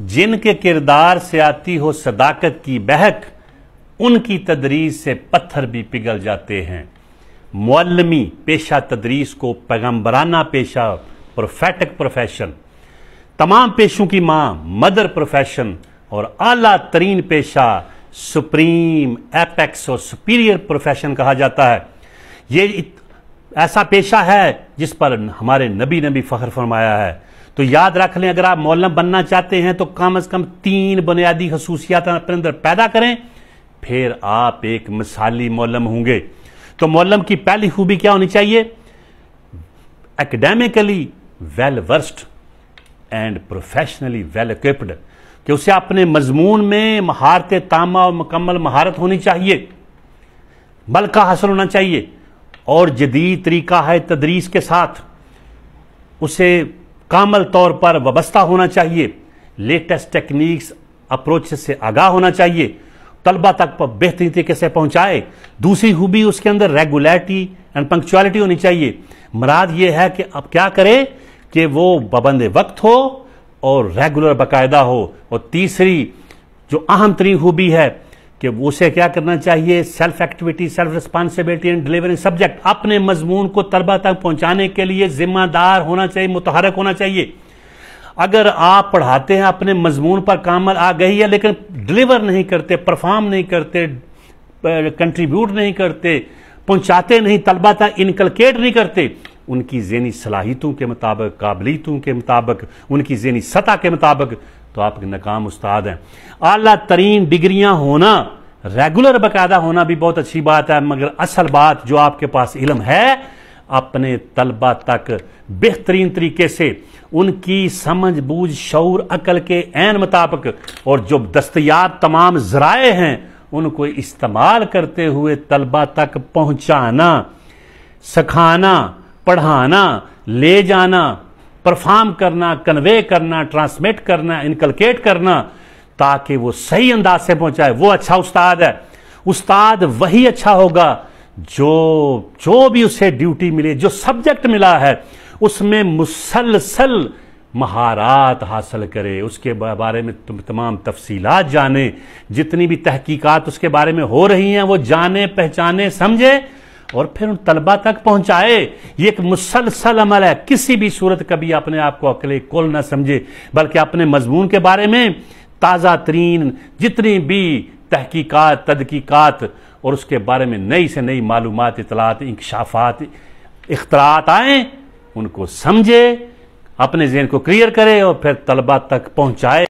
जिनके किरदार से आती हो सदाकत की बहक उनकी तदरीस से पत्थर भी पिघल जाते हैं मौलमी पेशा तदरीस को पैगम्बराना पेशा प्रोफेटिक प्रोफेशन तमाम पेशों की माँ मदर प्रोफेशन और आला तरीन पेशा सुप्रीम एपेक्स और सुपीरियर प्रोफेशन कहा जाता है ये ऐसा पेशा है जिस पर हमारे नबी ने भी फख्र फरमाया है तो याद रख लें अगर आप मौलम बनना चाहते हैं तो कम अज कम तीन बुनियादी खसूसियात अपने अंदर पैदा करें फिर आप एक मिसाली मौलम होंगे तो मौलम की पहली खूबी क्या होनी चाहिए academically well versed and professionally well equipped कि उसे अपने मजमून में महारत तामा और मुकम्मल महारत होनी चाहिए बल्का हासिल होना चाहिए और जदीद तरीका है तदरीस के साथ उसे कामल तौर पर वबस्ता होना चाहिए लेटेस्ट टेक्निक्स अप्रोच से आगाह होना चाहिए तलबा तक बेहतरीन तरीके से पहुंचाए दूसरी खूबी उसके अंदर रेगुलरिटी एंड पंक्चुअलिटी होनी चाहिए मराद यह है कि अब क्या करें कि वो पाबंद वक्त हो और रेगुलर बाकायदा हो और तीसरी जो अहम तरीन खूबी है कि उसे क्या करना चाहिए self activity self responsibility and delivering subject अपने मजमून को तलबा तक पहुंचाने के लिए जिम्मेदार होना चाहिए मुतहरक होना चाहिए अगर आप पढ़ाते हैं अपने मजमून पर कामल आ गई है लेकिन डिलीवर नहीं करते परफॉर्म नहीं करते कंट्रीब्यूट नहीं करते पहुंचाते नहीं तलबा तक इनकलकेट नहीं करते उनकी जैनी सलाहितों के मुताबिक काबिलियतों के मुताबिक उनकी जैनी सतह के मुताबिक तो आप नाकाम उस्ताद हैं अला तरीन डिग्रियाँ होना रेगुलर बाकायदा होना भी बहुत अच्छी बात है मगर असल बात जो आपके पास इलम है अपने तलबा तक बेहतरीन तरीके से उनकी समझ बूझ शौर अकल के एन मुताबिक और जो दस्तयाब तमाम ज़राए हैं उनको इस्तेमाल करते हुए तलबा तक पहुँचाना सिखाना पढ़ाना ले जाना परफॉर्म करना कन्वे करना ट्रांसमिट करना इनकलकेट करना ताकि वो सही अंदाज से पहुंचाए वो अच्छा उस्ताद है उस्ताद वही अच्छा होगा जो जो भी उसे ड्यूटी मिले जो सब्जेक्ट मिला है उसमें मुसलसल महारात हासिल करे उसके बारे में तमाम तफसीलात जाने जितनी भी तहकीकात उसके बारे में हो रही हैं वो जाने पहचाने समझे और फिर उन तलबा तक पहुंचाए ये एक मुसलसल अमल है किसी भी सूरत कभी अपने आप को अकेले कोल ना समझे बल्कि अपने मजमून के बारे में ताज़ा तरीन जितनी भी तहकीकत तदकीकत और उसके बारे में नई से नई मालूम इतलात इंकशाफात इख्तरात आए उनको समझे अपने जहन को क्लियर करे और फिर तलबा तक पहुंचाए